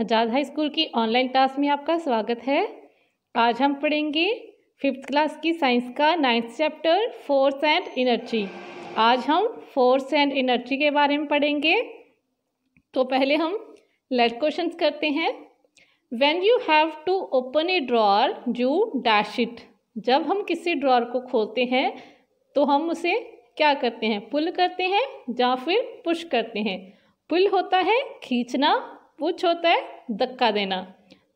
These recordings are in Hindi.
आज़ाद हाई स्कूल की ऑनलाइन क्लास में आपका स्वागत है आज हम पढ़ेंगे फिफ्थ क्लास की साइंस का ninth chapter force and energy आज हम फोर्स एंड एनर्जी के बारे में पढ़ेंगे तो पहले हम लेट क्वेश्चन करते हैं when you have to open a drawer you dash it जब हम किसी ड्रॉर को खोलते हैं तो हम उसे क्या करते हैं पुल करते हैं या फिर पुश करते हैं पुल होता है खींचना कुछ होता है धक्का देना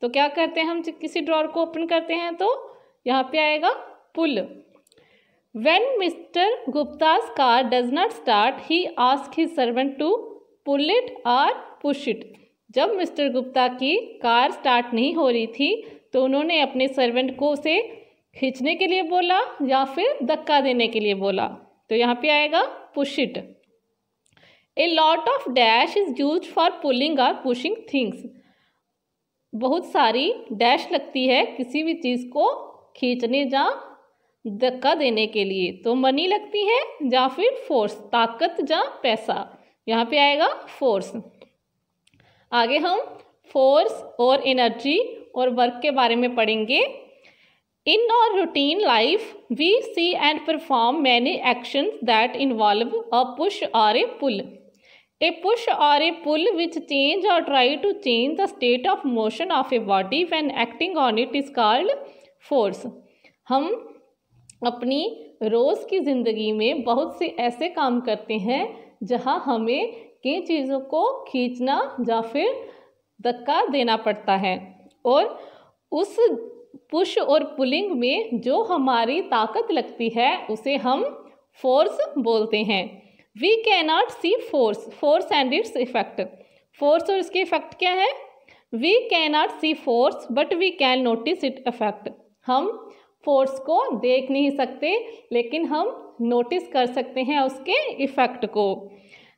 तो क्या करते हैं हम किसी ड्रॉर को ओपन करते हैं तो यहाँ पे आएगा pull when Mister Gupta's car does not start he ask his servant to pull it or push it जब मिस्टर गुप्ता की कार स्टार्ट नहीं हो रही थी तो उन्होंने अपने सर्वेंट को उसे खींचने के लिए बोला या फिर धक्का देने के लिए बोला तो यहाँ पे आएगा push it a lot of dash is use for pulling or pushing things बहुत सारी डैश लगती है किसी भी चीज़ को खींचने या धक्का देने के लिए तो मनी लगती है या फिर फोर्स ताकत या पैसा यहाँ पे आएगा फोर्स आगे हम फोर्स और एनर्जी और वर्क के बारे में पढ़ेंगे in our routine life we see and perform many actions that involve a push or a pull a push or a pull which change or try to change the state of motion of a body when acting on it is called force हम अपनी रोज़ की ज़िंदगी में बहुत से ऐसे काम करते हैं जहाँ हमें कई चीज़ों को खींचना या फिर धक्का देना पड़ता है और उस पुश और पुलिंग में जो हमारी ताकत लगती है उसे हम फोर्स बोलते हैं we not see force force and its effect force और इसके इफेक्ट क्या है we cannot see force but we can notice it effect हम फोर्स को देख नहीं सकते लेकिन हम नोटिस कर सकते हैं उसके इफेक्ट को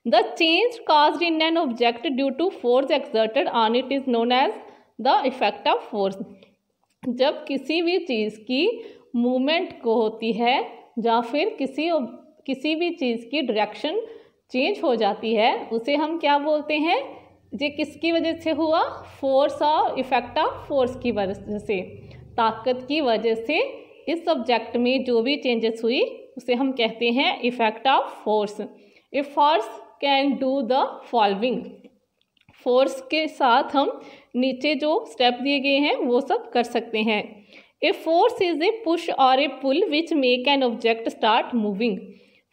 the change cause in an object due to force exerted on it is known as the effect of force जब किसी भी चीज़ की मूवमेंट को होती है या फिर किसी किसी भी चीज़ की डायरेक्शन चेंज हो जाती है उसे हम क्या बोलते हैं ये किसकी वजह से हुआ फोर्स और इफेक्ट ऑफ फोर्स की वजह से ताकत की वजह से इस सब्जेक्ट में जो भी चेंजेस हुई उसे हम कहते हैं effect of force a force can do the following force के साथ हम नीचे जो स्टेप दिए गए हैं वो सब कर सकते हैं a force is a push or a pull which make an object start moving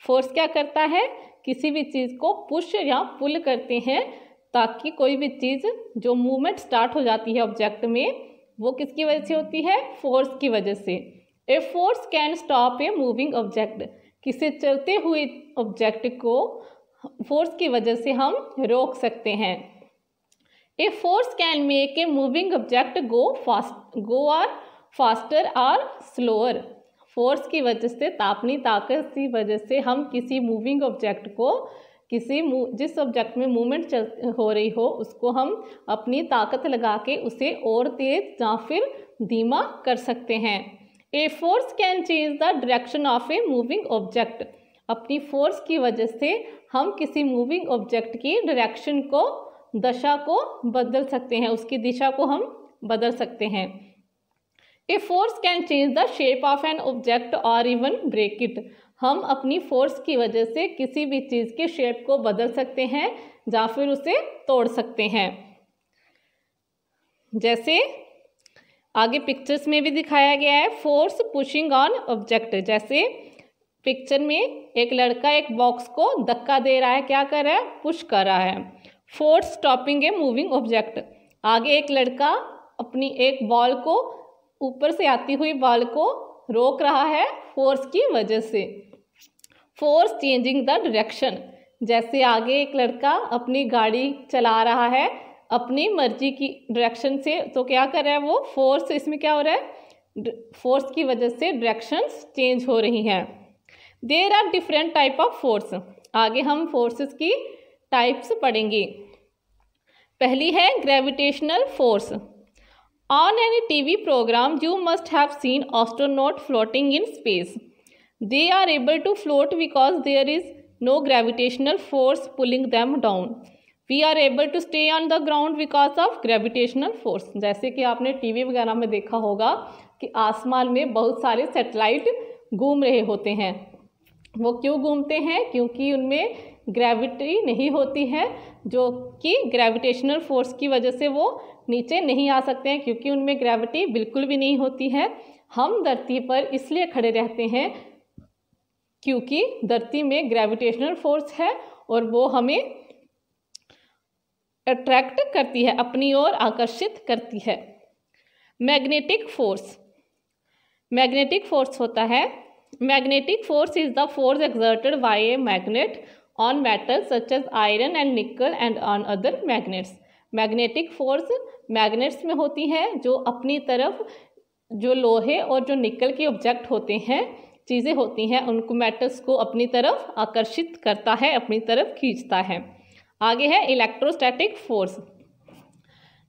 force क्या करता है किसी भी चीज़ को पुश या पुल करते हैं ताकि कोई भी चीज़ जो मूवमेंट स्टार्ट हो जाती है ऑब्जेक्ट में वो किसकी वजह से होती है फोर्स की वजह से a force can stop a moving object किसी चलते हुए ऑब्जेक्ट को फोर्स की वजह से हम रोक सकते हैं a force can make a moving object go fast go or faster or slower force की वजह से तापनी ताकत की वजह से हम किसी मूविंग ऑब्जेक्ट को किसी जिस ऑब्जेक्ट में मूवमेंट हो रही हो उसको हम अपनी ताकत लगा के उसे और तेज या फिर धीमा कर सकते हैं a force can change the direction of a moving object अपनी फोर्स की वजह से हम किसी मूविंग ऑब्जेक्ट की डायरेक्शन को दशा को बदल सकते हैं उसकी दिशा को हम बदल सकते हैं a force can change the shape of an object और इवन ब्रेक इट हम अपनी फोर्स की वजह से किसी भी चीज़ के शेप को बदल सकते हैं या फिर उसे तोड़ सकते हैं जैसे आगे पिक्चर्स में भी दिखाया गया है फोर्स पुशिंग ऑन ऑब्जेक्ट जैसे पिक्चर में एक लड़का एक बॉक्स को धक्का दे रहा है क्या कर रहा है पुश कर रहा है force stopping a moving object आगे एक लड़का अपनी एक बॉल को ऊपर से आती हुई बाल को रोक रहा है फोर्स की वजह से फोर्स चेंजिंग द डायरेक्शन जैसे आगे एक लड़का अपनी गाड़ी चला रहा है अपनी मर्जी की डायरेक्शन से तो क्या कर रहा है वो फोर्स इसमें क्या हो रहा है फोर्स की वजह से डायरेक्शंस चेंज हो रही हैं there are different type of force आगे हम फोर्सेस की टाइप्स पढ़ेंगे पहली है gravitational force On any TV program, you must have seen astronaut floating in space. They are able to float because there is no gravitational force pulling them down. We are able to stay on the ground because of gravitational force जैसे कि आपने टीवी वगैरह में देखा होगा कि आसमान में बहुत सारे सैटेलाइट घूम रहे होते हैं वो क्यों घूमते हैं क्योंकि उनमें ग्रेविटी नहीं होती है जो कि ग्रेविटेशनल फोर्स की वजह से वो नीचे नहीं आ सकते हैं क्योंकि उनमें ग्रेविटी बिल्कुल भी नहीं होती है हम धरती पर इसलिए खड़े रहते हैं क्योंकि धरती में ग्रेविटेशनल फोर्स है और वो हमें अट्रैक्ट करती है अपनी ओर आकर्षित करती है मैग्नेटिक फोर्स मैग्नेटिक फोर्स होता है magnetic force is the force exerted by a magnet on metals such as iron and nickel and on other magnets magnetic force magnets में होती है जो अपनी तरफ जो लोहे और जो निकल के ऑब्जेक्ट होते हैं चीज़ें होती हैं उनको मेटल्स को अपनी तरफ आकर्षित करता है अपनी तरफ खींचता है आगे है electrostatic force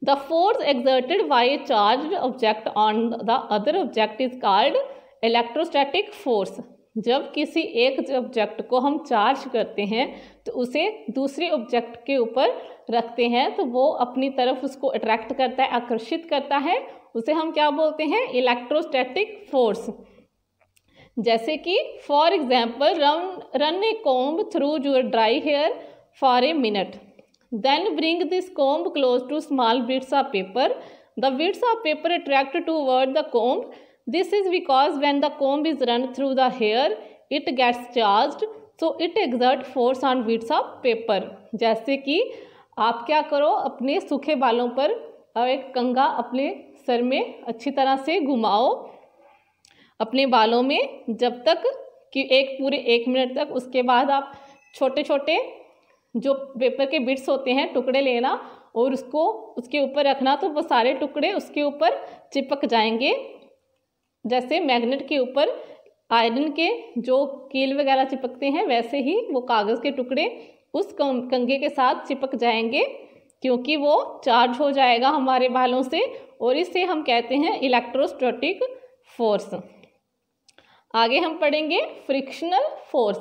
the force exerted by a charge object on the other object is called electrostatic force जब किसी एक ऑब्जेक्ट को हम चार्ज करते हैं तो उसे दूसरे ऑब्जेक्ट के ऊपर रखते हैं तो वो अपनी तरफ उसको अट्रैक्ट करता है आकर्षित करता है उसे हम क्या बोलते हैं इलेक्ट्रोस्टैटिक फोर्स जैसे कि for example run run a comb through your dry hair for a minute then bring this comb close to small bits of paper the bits of paper attract toward the comb this is because when the comb is run through the hair it gets charge so it exert force on bits of paper जैसे कि आप क्या करो अपने सूखे बालों पर एक कंगा अपने सर में अच्छी तरह से घुमाओ अपने बालों में जब तक कि एक पूरे एक मिनट तक उसके बाद आप छोटे छोटे जो पेपर के बिट्स होते हैं टुकड़े लेना और उसको उसके ऊपर रखना तो वो सारे टुकड़े उसके ऊपर चिपक जाएंगे जैसे मैग्नेट के ऊपर आयरन के जो कील वगैरह चिपकते हैं वैसे ही वो कागज़ के टुकड़े उस कंघे के साथ चिपक जाएंगे क्योंकि वो चार्ज हो जाएगा हमारे बालों से और इसे हम कहते हैं इलेक्ट्रोस्टैटिक फोर्स आगे हम पढ़ेंगे frictional force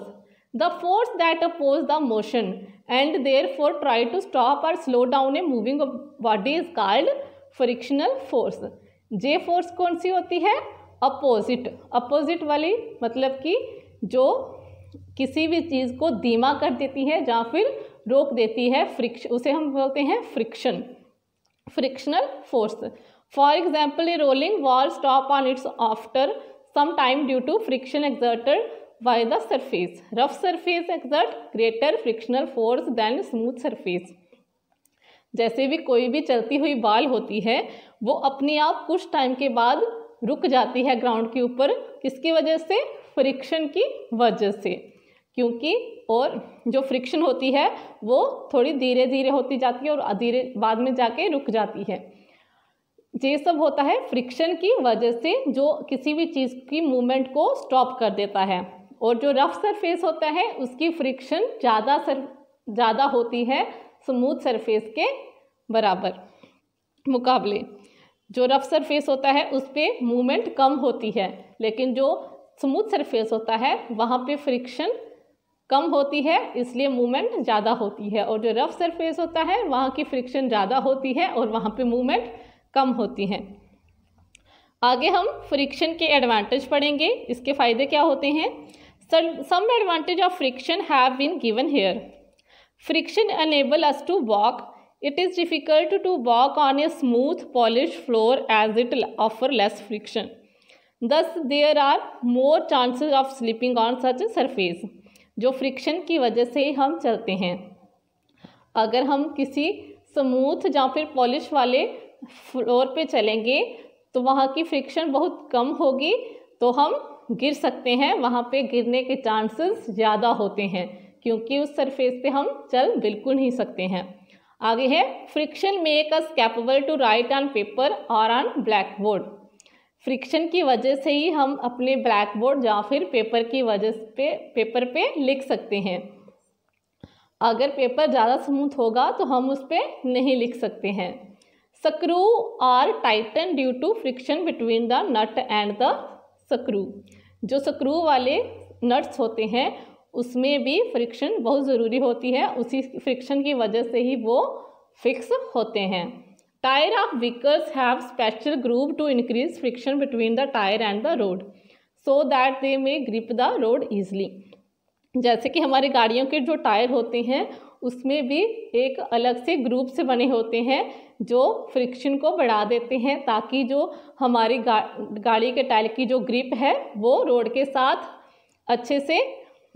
the force that oppose the motion and therefore try to stop or slow down a moving body is called frictional force जे फोर्स कौन सी होती है अपोजिट अपोजिट वाली मतलब कि जो किसी भी चीज़ को धीमा कर देती है या फिर रोक देती है फ्रिक्श उसे हम बोलते हैं friction frictional force for example a rolling ball stop on its after some time due to friction exerted by the surface rough surface exert greater frictional force than smooth surface जैसे भी कोई भी चलती हुई बाल होती है वो अपने आप कुछ टाइम के बाद रुक जाती है ग्राउंड के ऊपर किसकी वजह से फ्रिक्शन की वजह से क्योंकि और जो फ्रिक्शन होती है वो थोड़ी धीरे धीरे होती जाती है और धीरे बाद में जाके रुक जाती है ये सब होता है फ्रिक्शन की वजह से जो किसी भी चीज़ की मूवमेंट को स्टॉप कर देता है और जो रफ सरफेस होता है उसकी फ्रिक्शन ज़्यादा सर ज़्यादा होती है स्मूथ सरफेस के बराबर मुकाबले जो रफ सरफेस होता है उस पर मूवमेंट कम होती है लेकिन जो स्मूथ सरफेस होता है वहाँ पे फ्रिक्शन कम होती है इसलिए मूवमेंट ज़्यादा होती है और जो रफ सरफेस होता है वहाँ की फ्रिक्शन ज़्यादा होती है और वहाँ पे मूवमेंट कम होती है आगे हम फ्रिक्शन के एडवांटेज पढ़ेंगे इसके फ़ायदे क्या होते हैं some advantage of friction have been given here friction enable us to walk it is difficult to walk on a smooth polish floor as it offer less friction thus there are more chances of slipping on such a surface जो फ्रिक्शन की वजह से ही हम चलते हैं अगर हम किसी स्मूथ या फिर पॉलिश वाले फ्लोर पे चलेंगे तो वहाँ की फ्रिक्शन बहुत कम होगी तो हम गिर सकते हैं वहाँ पे गिरने के चांसेस ज़्यादा होते हैं क्योंकि उस सरफेस पे हम चल बिल्कुल नहीं सकते हैं आगे है friction make us capable to write on paper or on black board friction की वजह से ही हम अपने ब्लैक बोर्ड या फिर पेपर की वजह पे पेपर पे लिख सकते हैं अगर पेपर ज़्यादा स्मूथ होगा तो हम उस पर नहीं लिख सकते हैं screw are tighten due to friction between the nut and the screw जो सक्रू वाले नट्स होते हैं उसमें भी फ्रिक्शन बहुत ज़रूरी होती है उसी फ्रिक्शन की वजह से ही वो फिक्स होते हैं tyre of vehicles have special groove to increase friction between the tyre and the road so that they may grip the road easily जैसे कि हमारी गाड़ियों के जो टायर होते हैं उसमें भी एक अलग से ग्रुप से बने होते हैं जो फ्रिक्शन को बढ़ा देते हैं ताकि जो हमारी गा, गाड़ी के टायर की जो ग्रिप है वो रोड के साथ अच्छे से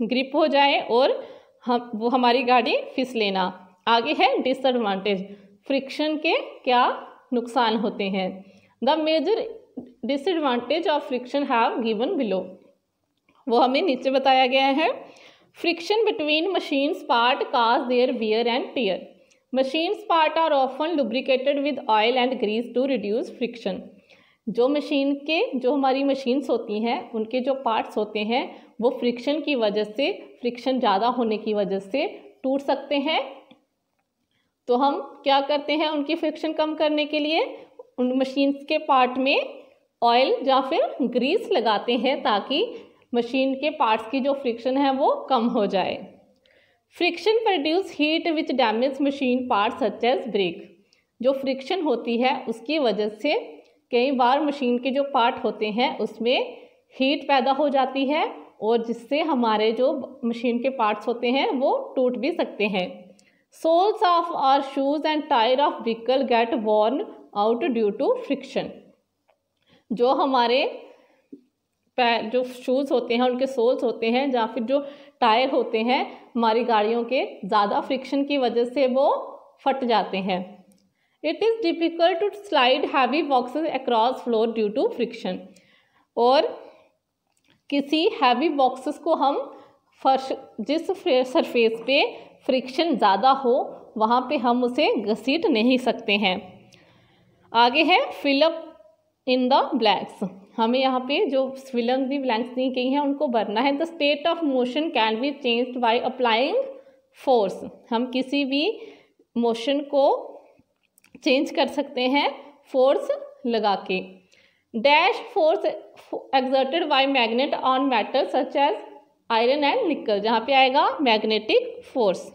ग्रिप हो जाए और हम वो हमारी गाड़ी फिस लेना आगे है डिसएडवांटेज फ्रिक्शन के क्या नुकसान होते हैं the major disadvantage of friction have given below वो हमें नीचे बताया गया है friction between machines part cause their wear and tear machines part are often lubricated with oil and grease to reduce friction जो मशीन के जो हमारी मशीन्स होती हैं उनके जो पार्ट्स होते हैं वो फ्रिक्शन की वजह से फ्रिक्शन ज़्यादा होने की वजह से टूट सकते हैं तो हम क्या करते हैं उनकी फ्रिक्शन कम करने के लिए उन मशीन्स के पार्ट में ऑयल या फिर ग्रीस लगाते हैं ताकि मशीन के पार्ट्स की जो फ्रिक्शन है वो कम हो जाए friction produce heat which damage machine part such as brake जो फ्रिक्शन होती है उसकी वजह से कई बार मशीन के जो पार्ट होते हैं उसमें हीट पैदा हो जाती है और जिससे हमारे जो मशीन के पार्ट्स होते हैं वो टूट भी सकते हैं soles of our shoes and tyre of vehicle get worn out due to friction जो हमारे पैर जो शूज़ होते हैं उनके सोल्स होते हैं या फिर जो टायर होते हैं हमारी गाड़ियों के ज़्यादा फ्रिक्शन की वजह से वो फट जाते हैं it is difficult to slide heavy boxes across floor due to friction और किसी हैवी बॉक्सेस को हम फर्श जिस सरफेस पे फ्रिक्शन ज़्यादा हो वहाँ पे हम उसे घसीट नहीं सकते हैं आगे है फिलअप इन द ब्लैंक्स हमें यहाँ पे जो फिलम दी ब्लैंक्स दी गई हैं उनको भरना है the state of motion can be changed by applying force हम किसी भी मोशन को चेंज कर सकते हैं फोर्स लगा के dash force exerted by magnet on metal such as iron and nickel जहाँ पे आएगा magnetic force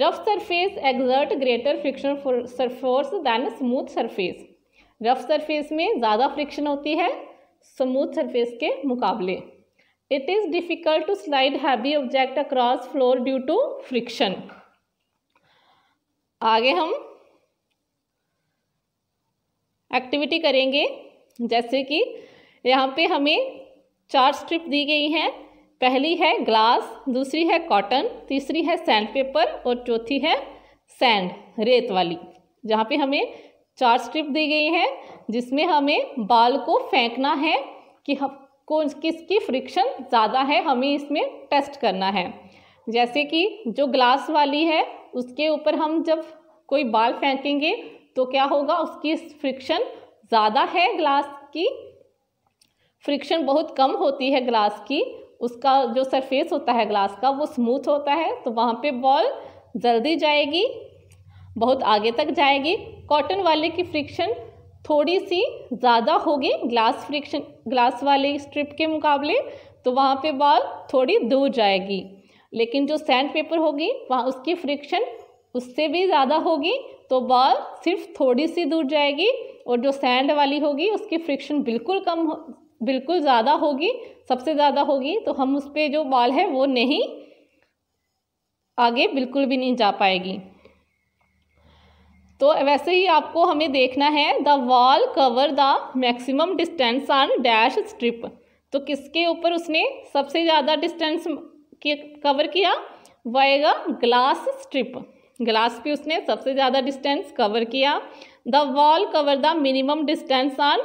rough surface exert greater friction force than smooth surface rough surface में ज़्यादा फ्रिक्शन होती है स्मूथ सरफेस के मुकाबले it is difficult to slide heavy object across floor due to friction आगे हम एक्टिविटी करेंगे जैसे कि यहाँ पे हमें चार स्ट्रिप दी गई हैं पहली है ग्लास दूसरी है कॉटन तीसरी है सैंड पेपर और चौथी है सैंड रेत वाली जहाँ पे हमें चार स्ट्रिप दी गई हैं जिसमें हमें बाल को फेंकना है कि हम को किसकी फ्रिक्शन ज़्यादा है हमें इसमें टेस्ट करना है जैसे कि जो ग्लास वाली है उसके ऊपर हम जब कोई बाल फेंकेंगे तो क्या होगा उसकी फ्रिक्शन ज़्यादा है ग्लास की फ्रिक्शन बहुत कम होती है ग्लास की उसका जो सरफेस होता है ग्लास का वो स्मूथ होता है तो वहाँ पे बॉल जल्दी जाएगी बहुत आगे तक जाएगी कॉटन वाले की फ्रिक्शन थोड़ी सी ज़्यादा होगी ग्लास फ्रिक्शन ग्लास वाले स्ट्रिप के मुकाबले तो वहाँ पे बॉल थोड़ी दूर जाएगी लेकिन जो सैंड पेपर होगी वहाँ उसकी फ्रिक्शन उससे भी ज़्यादा होगी तो बॉल सिर्फ थोड़ी सी दूर जाएगी और जो सैंड वाली होगी उसकी फ्रिक्शन बिल्कुल कम बिल्कुल ज़्यादा होगी सबसे ज़्यादा होगी तो हम उस पर जो बॉल है वो नहीं आगे बिल्कुल भी नहीं जा पाएगी तो वैसे ही आपको हमें देखना है the ball cover the maximum distance on dash strip तो किसके ऊपर उसने सबसे ज़्यादा डिस्टेंस कवर किया वाएगा ग्लास स्ट्रिप ग्लास पे उसने सबसे ज़्यादा डिस्टेंस कवर किया the ball cover the minimum distance on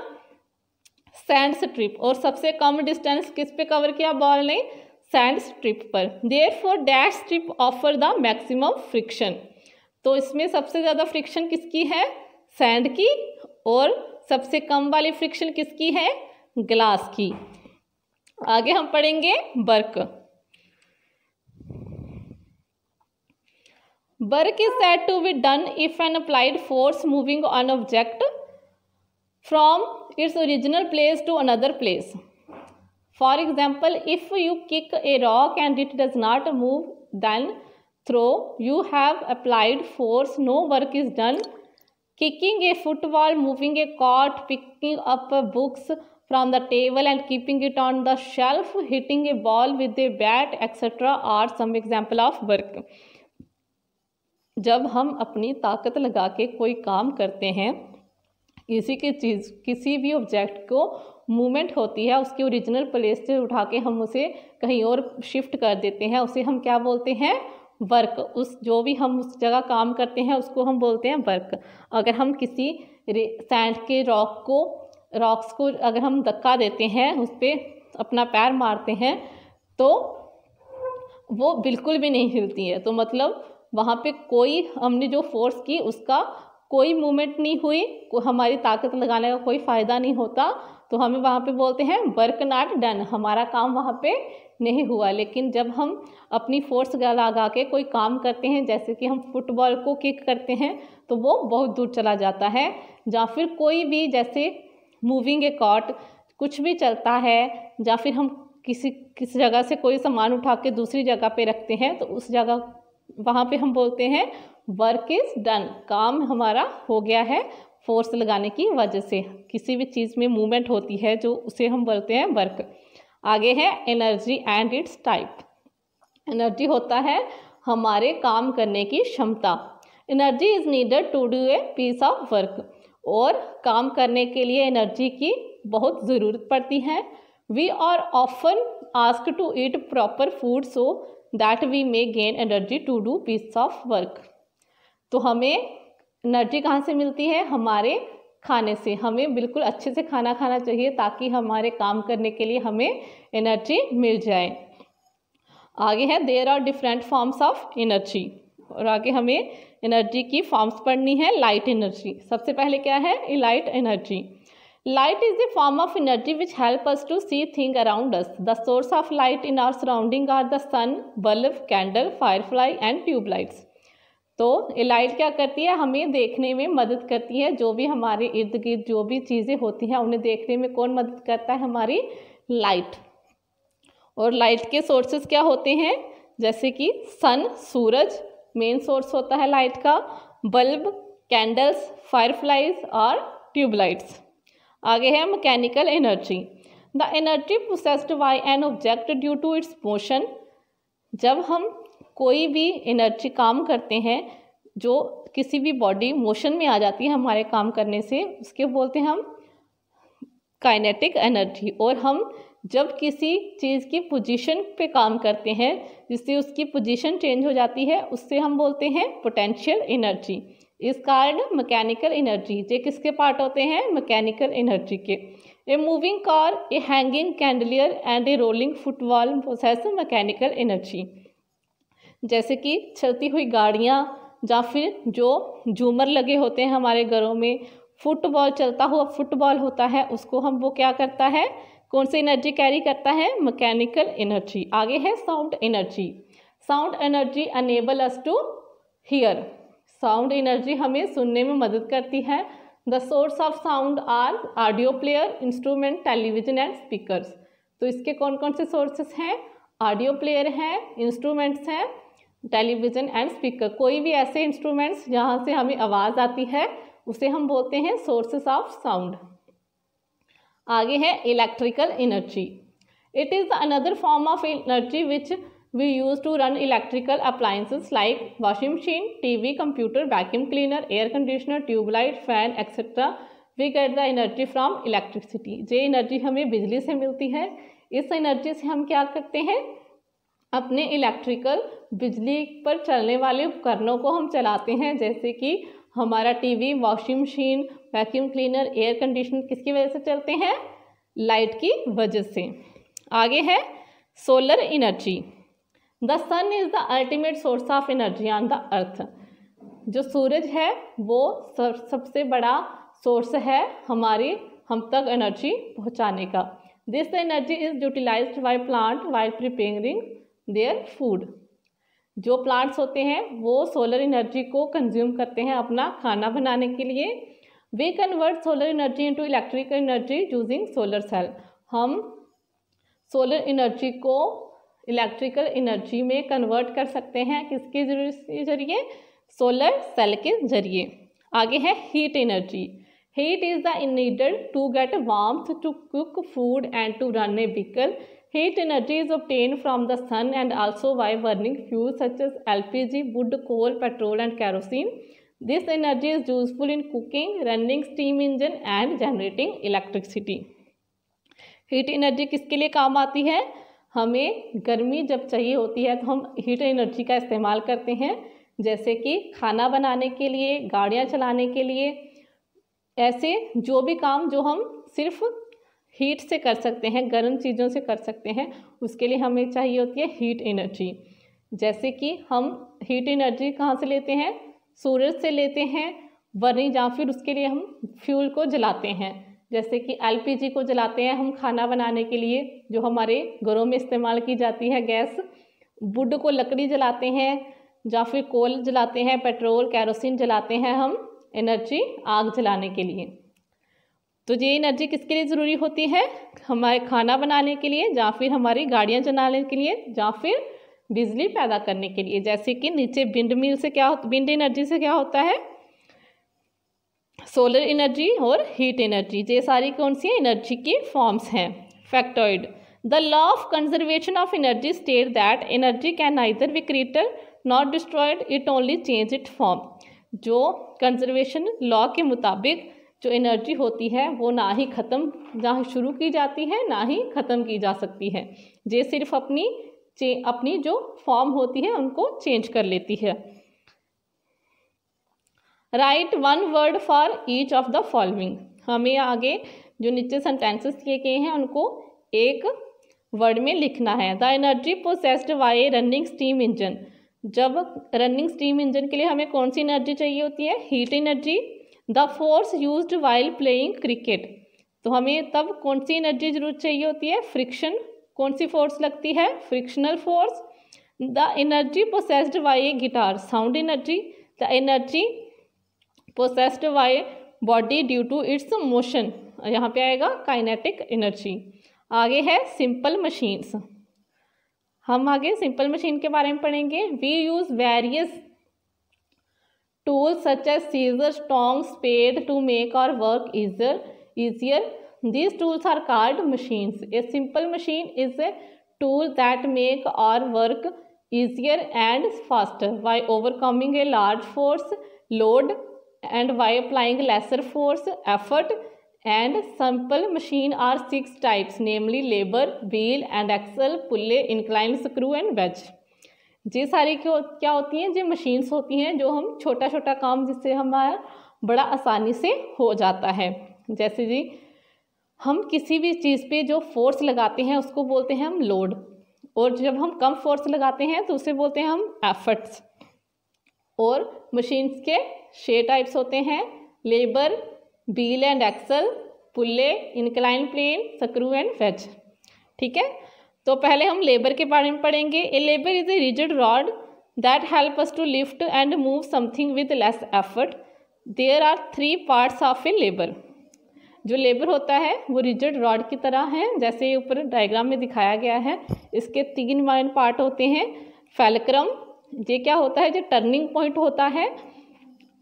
sand strip और सबसे कम डिस्टेंस किस पे कवर किया बॉल ने सैंड स्ट्रिप पर therefore dash strip offer the maximum friction तो इसमें सबसे ज़्यादा फ्रिक्शन किसकी है सैंड की और सबसे कम वाली फ्रिक्शन किसकी है ग्लास की आगे हम पढ़ेंगे Barq Work is said to be done if an applied force moving an object from its original place to another place. For example, if you kick a rock and it does not move, then throw, you have applied force, no work is done. Kicking a football, moving a cart, picking up books from the table and keeping it on the shelf, hitting a ball with a bat, etc. are some example of work. जब हम अपनी ताकत लगा के कोई काम करते हैं किसी की चीज़ किसी भी ऑब्जेक्ट को मूवमेंट होती है उसकी ओरिजिनल प्लेस से उठा के हम उसे कहीं और शिफ्ट कर देते हैं उसे हम क्या बोलते हैं वर्क उस जो भी हम उस जगह काम करते हैं उसको हम बोलते हैं वर्क अगर हम किसी सैंड के रॉक को रॉक्स को अगर हम धक्का देते हैं उस पर अपना पैर मारते हैं तो वो बिल्कुल भी नहीं हिलती है तो मतलब वहाँ पे कोई हमने जो फोर्स की उसका कोई मूवमेंट नहीं हुई को हमारी ताकत लगाने का कोई फ़ायदा नहीं होता तो हमें वहाँ पे बोलते हैं वर्क नॉट डन हमारा काम वहाँ पे नहीं हुआ लेकिन जब हम अपनी फोर्स लगा के कोई काम करते हैं जैसे कि हम फुटबॉल को किक करते हैं तो वो बहुत दूर चला जाता है या फिर कोई भी जैसे मूविंग ए कॉट कुछ भी चलता है या फिर हम किसी किसी जगह से कोई सामान उठा के दूसरी जगह पे रखते हैं तो उस जगह वहाँ पे हम बोलते हैं वर्क इज़ डन काम हमारा हो गया है फोर्स लगाने की वजह से किसी भी चीज़ में मूवमेंट होती है जो उसे हम बोलते हैं वर्क आगे है energy and it's type energy होता है हमारे काम करने की क्षमता energy is needed to do a piece of work और काम करने के लिए एनर्जी की बहुत ज़रूरत पड़ती है we are often ask to eat proper food so that we may gain energy to do piece of work तो हमें एनर्जी कहाँ से मिलती है हमारे खाने से हमें बिल्कुल अच्छे से खाना खाना चाहिए ताकि हमारे काम करने के लिए हमें एनर्जी मिल जाए आगे है there are different forms of energy और आगे हमें एनर्जी की फॉर्म्स पढ़नी है लाइट एनर्जी सबसे पहले क्या है light energy light is the form of energy which help us to see thing around us the source of light in our surrounding are the sun bulb candle firefly and tubelights तो ये लाइट क्या करती है हमें देखने में मदद करती है जो भी हमारे इर्द गिर्द जो भी चीज़ें होती हैं उन्हें देखने में कौन मदद करता है हमारी लाइट और लाइट के सोर्सेस क्या होते हैं जैसे कि सन सूरज मेन सोर्स होता है लाइट का बल्ब कैंडल्स फायरफ्लाइज और ट्यूबलाइट्स आगे है mechanical energy the energy processed by an object due to its motion जब हम कोई भी एनर्जी काम करते हैं जो किसी भी बॉडी मोशन में आ जाती है हमारे काम करने से उसके बोलते हैं हम काइनेटिक एनर्जी और हम जब किसी चीज़ की पोजीशन पे काम करते हैं जिससे उसकी पोजीशन चेंज हो जाती है उससे हम बोलते हैं potential energy is called mechanical energy ये किसके पार्ट होते हैं मैकेनिकल एनर्जी के a moving car a hanging chandelier and a rolling football process mechanical energy जैसे कि चलती हुई गाड़ियाँ या फिर जो झूमर लगे होते हैं हमारे घरों में फुटबॉल चलता हुआ फुटबॉल होता है उसको हम वो क्या करता है कौन सी एनर्जी कैरी करता है मैकेनिकल एनर्जी आगे है sound energy sound energy enable us to hear sound energy हमें सुनने में मदद करती है the source of sound are audio player instrument television and speakers तो इसके कौन कौन से सोर्सेस हैं ऑडियो प्लेयर हैं इंस्ट्रूमेंट्स हैं टेलीविज़न एंड स्पीकर कोई भी ऐसे इंस्ट्रूमेंट्स जहाँ से हमें आवाज़ आती है उसे हम बोलते हैं सोर्सेस ऑफ साउंड आगे है electrical energy it is the another form of energy which we use to run electrical appliances like washing machine, TV, computer, vacuum cleaner, air conditioner, tube light, fan, etc. We get the energy from electricity. ये energy hame bijli se milti hai is energy se hum kya karte hain अपने इलेक्ट्रिकल बिजली पर चलने वाले उपकरणों को हम चलाते हैं जैसे कि हमारा TV washing machine vacuum cleaner air conditioner किसकी वजह से चलते हैं लाइट की वजह से आगे है solar energy the sun is the ultimate source of energy on the earth जो सूरज है वो सब सबसे बड़ा सोर्स है हमारी हम तक एनर्जी पहुंचाने का this energy is utilize by plant by preparing their food जो प्लांट्स होते हैं वो सोलर एनर्जी को कंज्यूम करते हैं अपना खाना बनाने के लिए we convert solar energy into electrical energy using solar cell हम सोलर एनर्जी को इलेक्ट्रिकल एनर्जी में कन्वर्ट कर सकते हैं किसके जरिए सोलर सेल के जरिए आगे है heat energy heat is the इनडर to get warm to cook food and to run a vehicle heat energy is obtain from the sun and also by burning fuels such as L P G wood coal petrol and kerosene this energy is useful in cooking running steam engine and generating electricity heat energy किसके लिए काम आती है हमें गर्मी जब चाहिए होती है तो हम हीट एनर्जी का इस्तेमाल करते हैं जैसे कि खाना बनाने के लिए गाड़ियाँ चलाने के लिए ऐसे जो भी काम जो हम सिर्फ हीट से कर सकते हैं गर्म चीज़ों से कर सकते हैं उसके लिए हमें चाहिए होती है हीट एनर्जी जैसे कि हम हीट एनर्जी कहाँ से लेते हैं सूरज से लेते हैं वरनी या फिर उसके लिए हम फ्यूल को जलाते हैं जैसे कि एलपीजी को जलाते हैं हम खाना बनाने के लिए जो हमारे घरों में इस्तेमाल की जाती है गैस वुड को लकड़ी जलाते हैं या फिर कोल जलाते हैं पेट्रोल कैरोसिन जलाते हैं हम एनर्जी आग जलाने के लिए तो ये एनर्जी किसके लिए ज़रूरी होती है हमारे खाना बनाने के लिए या फिर हमारी गाड़ियाँ चलाने के लिए या फिर बिजली पैदा करने के लिए जैसे कि नीचे बिंड मिल से क्या बिंड एनर्जी से क्या होता है सोलर एनर्जी और हीट एनर्जी ये सारी कौन सी एनर्जी की फॉर्म्स हैं factoid the law of conservation of energy state that energy can neither be created not destroyed it only change it form जो कंजर्वेशन लॉ के मुताबिक जो एनर्जी होती है वो ना ही ख़त्म ना शुरू की जाती है ना ही ख़त्म की जा सकती है ये सिर्फ अपनी अपनी जो फॉर्म होती है उनको चेंज कर लेती है write one word for each of the following हमें आगे जो नीचे सेंटेंसेस दिए गए हैं उनको एक वर्ड में लिखना है the energy processed by running steam engine जब रनिंग स्टीम इंजन के लिए हमें कौन सी एनर्जी चाहिए होती है heat energy the force use while playing cricket तो हमें तब कौन सी एनर्जी जरूरत चाहिए होती है फ्रिक्शन कौन सी फोर्स लगती है frictional force the energy processed by a guitar sound energy the energy processed by body due to its motion यहाँ पे आएगा काइनेटिक एनर्जी आगे है सिंपल मशीन्स हम आगे सिंपल मशीन के बारे में पढ़ेंगे we use various tools such as scissor strong spade to make our work easier easier these tools are called machines a simple machine is a tool that make our work easier and faster by overcoming a large force load and by applying lesser force effort and simple machine are six types namely लेबर wheel and axle pulley incline screw and wedge ये सारी क्यों क्या होती हैं जो मशीन्स होती हैं जो हम छोटा छोटा काम जिससे हमारा बड़ा आसानी से हो जाता है जैसे जी हम किसी भी चीज़ पे जो फोर्स लगाते हैं उसको बोलते हैं हम लोड और जब हम कम फोर्स लगाते हैं तो उसे बोलते हैं हम एफर्ट्स और मशीन्स के छः टाइप्स होते हैं लेबर wheel and axle pulley incline plane screw and फेच ठीक है तो पहले हम लेबर के बारे में पढ़ेंगे a labour is a rigid rod that help us to lift and move something with less effort there are three parts of a labour जो लेबर होता है वो रिजिड रॉड की तरह है जैसे ऊपर डायग्राम में दिखाया गया है इसके तीन मेन पार्ट होते हैं फेलक्रम ये क्या होता है जो टर्निंग पॉइंट होता है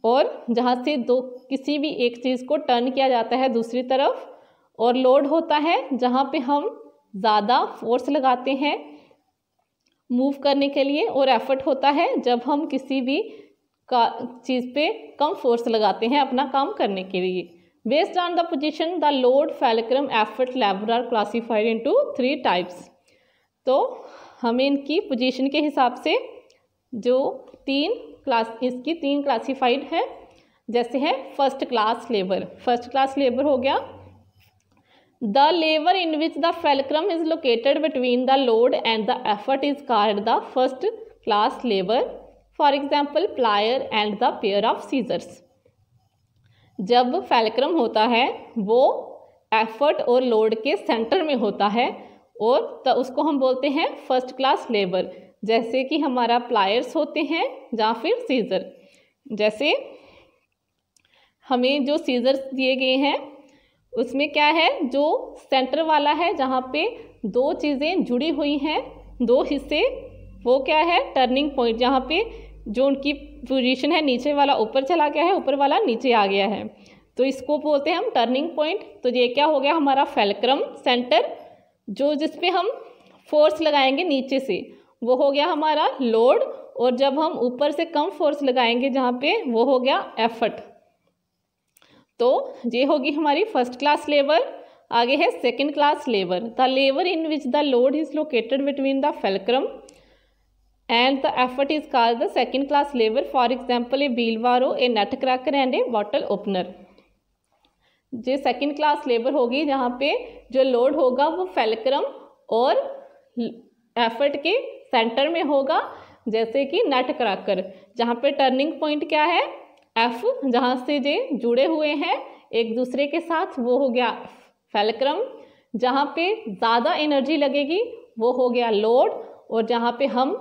और जहाँ से दो किसी भी एक चीज़ को टर्न किया जाता है दूसरी तरफ और लोड होता है जहाँ पे हम ज़्यादा फोर्स लगाते हैं मूव करने के लिए और एफर्ट होता है जब हम किसी भी का चीज़ पे कम फोर्स लगाते हैं अपना काम करने के लिए based on the position the load fulcrum effort लेबर are classified into three types तो हमें इनकी पोजिशन के हिसाब से जो तीन क्लास इसकी तीन क्लासिफाइड है जैसे है first class labour first class labour हो गया the labour in which the फेलक्रम is located between the load and the effort is called the first class लेबर for example plier and the pair of seizures जब फेलक्रम होता है वो एफर्ट और लोड के सेंटर में होता है और तो उसको हम बोलते हैं फर्स्ट क्लास लेबर जैसे कि हमारा प्लायर्स होते हैं या फिर सीज़र जैसे हमें जो सीज़र्स दिए गए हैं उसमें क्या है जो सेंटर वाला है जहाँ पे दो चीज़ें जुड़ी हुई हैं दो हिस्से वो क्या है टर्निंग पॉइंट जहाँ पे जो उनकी पोजीशन है नीचे वाला ऊपर चला गया है ऊपर वाला नीचे आ गया है तो इसको बोलते हैं हम टर्निंग पॉइंट तो ये क्या हो गया हमारा फेलक्रम सेंटर जो जिसपे हम फोर्स लगाएंगे नीचे से वो हो गया हमारा लोड और जब हम ऊपर से कम फोर्स लगाएंगे जहाँ पे वो हो गया एफर्ट तो ये होगी हमारी फर्स्ट क्लास लेबर आगे है second class labour the labour in which the load is located between the फेलक्रम and the effort is called the second class labor for example a a nut cracker and a bottle opener जो सेकंड क्लास लेबर होगी जहाँ पे जो लोड होगा वो फेलक्रम और एफर्ट के सेंटर में होगा जैसे कि नट क्राकर जहाँ पे टर्निंग पॉइंट क्या है एफ जहाँ से जे जुड़े हुए हैं एक दूसरे के साथ वो हो गया फैलक्रम जहाँ पे ज़्यादा एनर्जी लगेगी वो हो गया लोड और जहाँ पे हम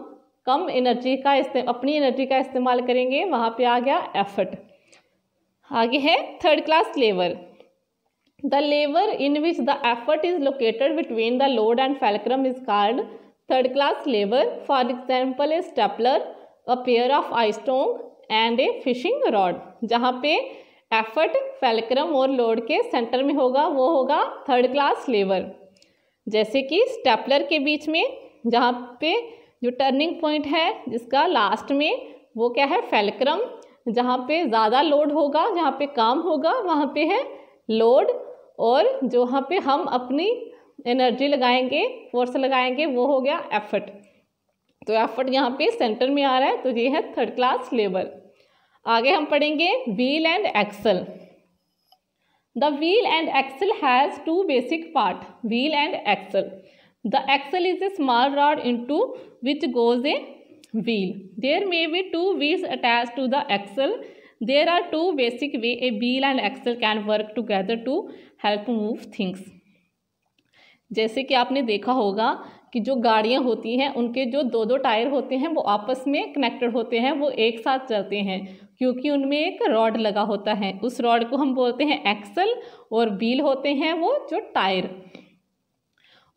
कम एनर्जी का अपनी एनर्जी का इस्तेमाल करेंगे वहाँ पे आ गया एफर्ट आगे है third class lever the lever in which the effort is located between the load and fulcrum is called third class लेबर for example a stapler, a pair of ice tongs and a fishing rod जहाँ पे एफर्ट फैलक्रम और लोड के सेंटर में होगा वो होगा थर्ड क्लास लेबर जैसे कि स्टेपलर के बीच में जहाँ पे जो टर्निंग पॉइंट है जिसका लास्ट में वो क्या है फैलक्रम जहाँ पे ज़्यादा लोड होगा जहाँ पे काम होगा वहाँ पे है लोड और जो वहाँ पे हम अपनी एनर्जी लगाएंगे फोर्स लगाएंगे वो हो गया एफर्ट तो एफर्ट यहाँ पे सेंटर में आ रहा है तो ये है थर्ड क्लास लेबर आगे हम पढ़ेंगे wheel and axle the wheel and axle has two basic part wheel and axle the axle is a small rod into which goes a wheel there may be two wheels attach to the axle there are two basic way a wheel and axle can work together to help move things जैसे कि आपने देखा होगा कि जो गाड़ियाँ होती हैं उनके जो दो दो टायर होते हैं वो आपस में कनेक्टेड होते हैं वो एक साथ चलते हैं क्योंकि उनमें एक रॉड लगा होता है उस रॉड को हम बोलते हैं एक्सल और बील होते हैं वो जो टायर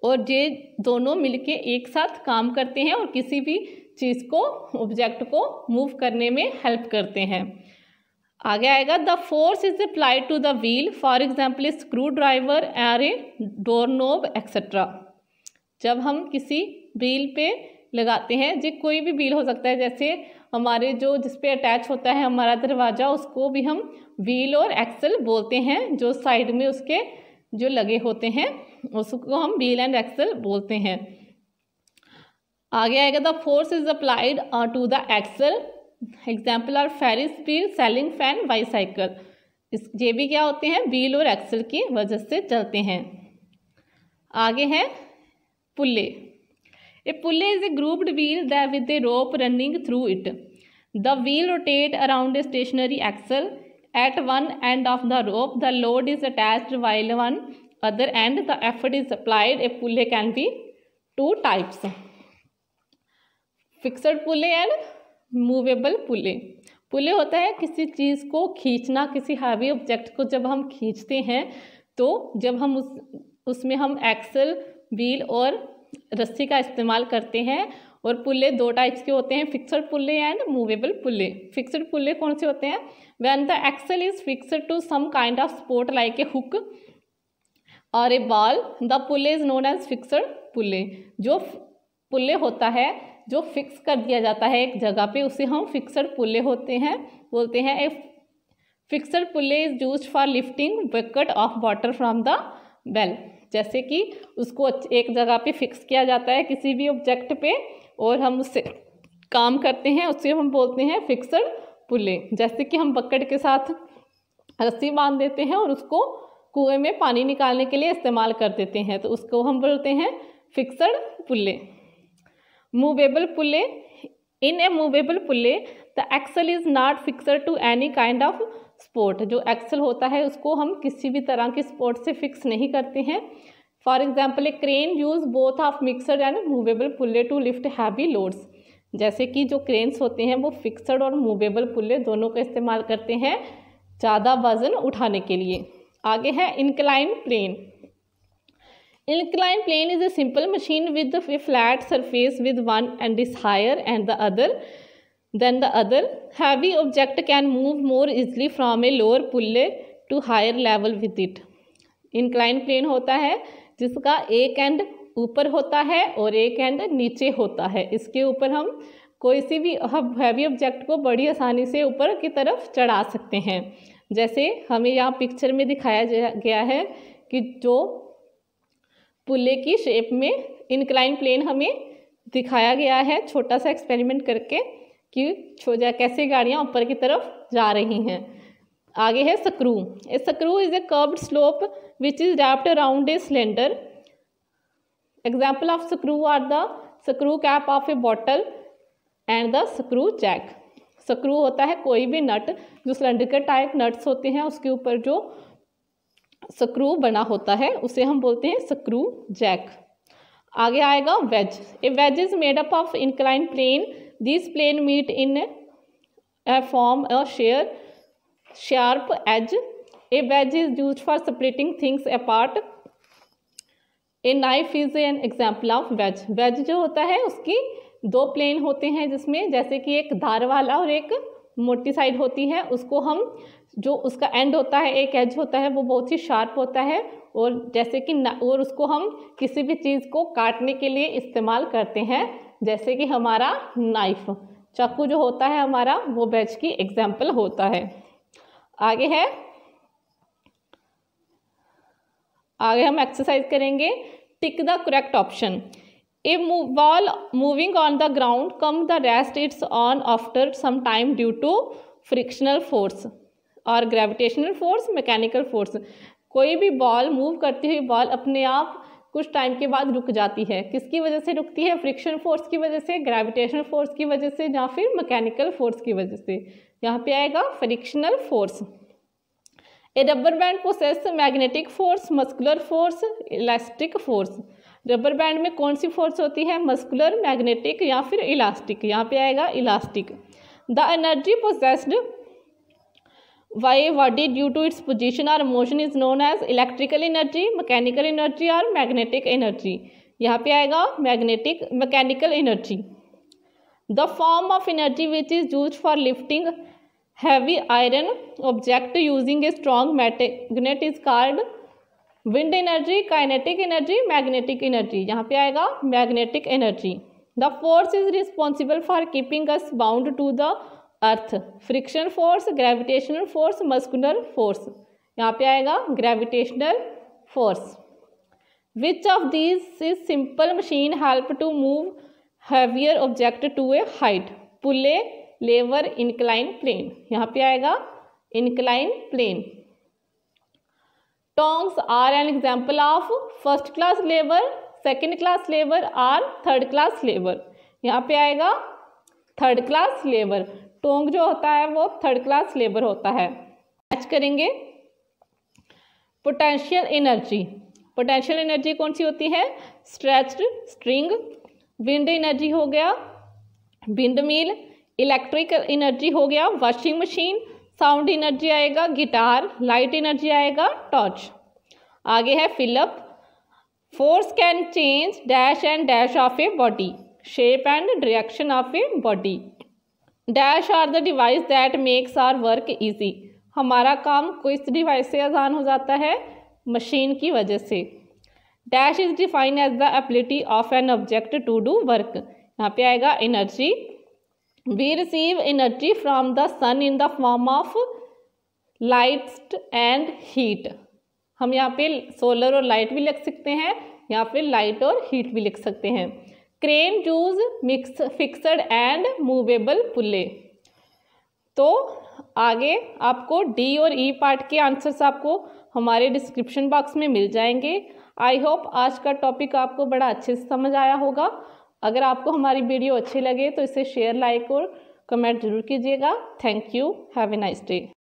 और ये दोनों मिलके एक साथ काम करते हैं और किसी भी चीज़ को ऑब्जेक्ट को मूव करने में हेल्प करते हैं आगे आएगा the force is applied to the wheel for example a screw driver or a door knob etcetera जब हम किसी व्हील पे लगाते हैं जो कोई भी व्हील हो सकता है जैसे हमारे जो जिस पे अटैच होता है हमारा दरवाज़ा उसको भी हम व्हील और एक्सल बोलते हैं जो साइड में उसके जो लगे होते हैं उसको हम व्हील एंड एक्सल बोलते हैं आगे आएगा the force is applied to the axle example are Ferris wheel ceiling fan bicycle cycle ये भी क्या होते हैं व्हील और एक्सल की वजह से चलते हैं आगे हैं pulley a pulley is a grouped wheel the with a rope running through it the wheel rotate around a stationary axle at one end of the rope the load is attach while one other end the effort is applied a pulley can be two types fixed pulley and movable pulley pulley होता है किसी चीज़ को खींचना किसी हावी ऑब्जेक्ट को जब हम खींचते हैं तो जब हम उस उसमें हम एक्सल व्हील और रस्सी का इस्तेमाल करते हैं और पुल्ले दो टाइप्स के होते हैं fixed pulley and movable pulley fixed pulley कौन से होते हैं when the axle is fixed to some kind of support like a hook or a ball the pulley is known as fixed pulley जो पुल्ले होता है जो फिक्स कर दिया जाता है एक जगह पे उसे हम फिक्सर पुल्ले होते हैं बोलते हैं एफ fixed pulley is use for lifting bucket of water from the well जैसे कि उसको एक जगह पे फिक्स किया जाता है किसी भी ऑब्जेक्ट पे और हम उससे काम करते हैं उसे हम बोलते हैं फिक्सर पुल्ले जैसे कि हम बकेट के साथ रस्सी बांध देते हैं और उसको कुएं में पानी निकालने के लिए इस्तेमाल कर देते हैं तो उसको हम बोलते हैं fixed pulley movable pulley in a movable pulley the axle is not fixed to any kind of support जो एक्सल होता है उसको हम किसी भी तरह के स्पोर्ट से फिक्स नहीं करते हैं for example a crane use both of mixed and movable pulley to lift heavy loads जैसे कि जो क्रेन्स होते हैं वो फिक्सड और मूवेबल पुले दोनों का इस्तेमाल करते हैं ज़्यादा वज़न उठाने के लिए आगे है incline plane incline plane is a simple machine with a flat surface with one end is higher and the other than the other heavy object can move more easily from a lower pulley to higher level with it incline plane होता है जिसका एक एंड ऊपर होता है और एक एंड नीचे होता है इसके ऊपर हम कोई सी भी हैवी ऑब्जेक्ट को बड़ी आसानी से ऊपर की तरफ चढ़ा सकते हैं जैसे हमें यहाँ पिक्चर में दिखाया गया है कि जो पुल्ले की शेप में इनक्लाइन प्लेन हमें दिखाया गया है छोटा सा एक्सपेरिमेंट करके कि छोजा कैसे गाड़ियाँ ऊपर की तरफ जा रही हैं आगे है screw a screw is a curved slope which is wrapped around a cylinder example of screw are the screw cap of a bottle and the screw jack screw होता है कोई भी नट जो सिलेंडर के टाइप नट्स होते हैं उसके ऊपर जो स्क्रू बना होता है उसे हम बोलते हैं स्क्रू जैक आगे आएगा wedge a wedge is made up of incline plane this plane meet in a form a shear sharp edge a wedge is used for splitting things apart a knife is an example of wedge wedge जो होता है उसकी दो प्लेन होते हैं जिसमें जैसे कि एक धार वाला और एक मोटी साइड होती है उसको हम जो उसका एंड होता है एक एज होता है वो बहुत ही शार्प होता है और जैसे कि और उसको हम किसी भी चीज़ को काटने के लिए इस्तेमाल करते हैं जैसे कि हमारा नाइफ चाकू जो होता है हमारा वो बैच की एग्जाम्पल होता है आगे है आगे हम एक्सरसाइज करेंगे tick the correct option a ball moving on the ground come the rest its on after some time due to frictional force or gravitational force mechanical force कोई भी बॉल मूव करती हुई बॉल अपने आप कुछ टाइम के बाद रुक जाती है किसकी वजह से रुकती है फ्रिक्शन फोर्स की वजह से ग्रेविटेशनल फोर्स की वजह से या फिर मैकेनिकल फोर्स की वजह से यहाँ पे आएगा frictional force a rubber band process magnetic force muscular force elastic force rubber band में कौन सी फोर्स होती है मस्कुलर मैग्नेटिक या फिर इलास्टिक यहाँ पे आएगा elastic the energy processed why what is due to its position or motion is known as electrical energy mechanical energy or magnetic energy यहाँ पे आएगा magnetic mechanical energy the form of energy which is use for lifting heavy iron object using a strong magnet is called wind energy kinetic energy magnetic energy यहाँ पे आएगा magnetic energy the force is responsible for keeping us bound to the earth friction force gravitational force muscular force यहाँ पे आएगा gravitational force which of these is simple machine help to move heavier object to A height पुले lever incline plane यहाँ पे आएगा incline plane tongs are N example of first class labour second class labour are third class labour यहाँ पे आएगा थर्ड क्लास लेबर टोंग जो होता है वो थर्ड क्लास लेबर होता है मैच करेंगे पोटेंशियल एनर्जी पोटेंशियल एनर्जी कौन सी होती है स्ट्रेच्ड स्ट्रिंग विंड एनर्जी हो गया विंड मिल इलेक्ट्रिक एनर्जी हो गया वॉशिंग मशीन साउंड एनर्जी आएगा गिटार लाइट एनर्जी आएगा टॉर्च आगे है fill up force can change dash and dash of a body shape and direction of a body dash are the device that makes our work easy हमारा काम किस डिवाइस से आसान हो जाता है मशीन की वजह से dash is defined as the ability of an object to do work यहाँ पे आएगा energy we receive energy from the sun in the form of lights and heat हम यहाँ पे सोलर और लाइट भी लिख सकते हैं या फिर लाइट और हीट भी लिख सकते हैं crane uses mix fixed and movable pulley तो आगे आपको डी और ई e पार्ट के आंसर्स आपको हमारे डिस्क्रिप्शन बॉक्स में मिल जाएंगे आई होप आज का टॉपिक आपको बड़ा अच्छे से समझ आया होगा अगर आपको हमारी वीडियो अच्छी लगे तो इसे शेयर लाइक और कमेंट जरूर कीजिएगा thank you have a nice day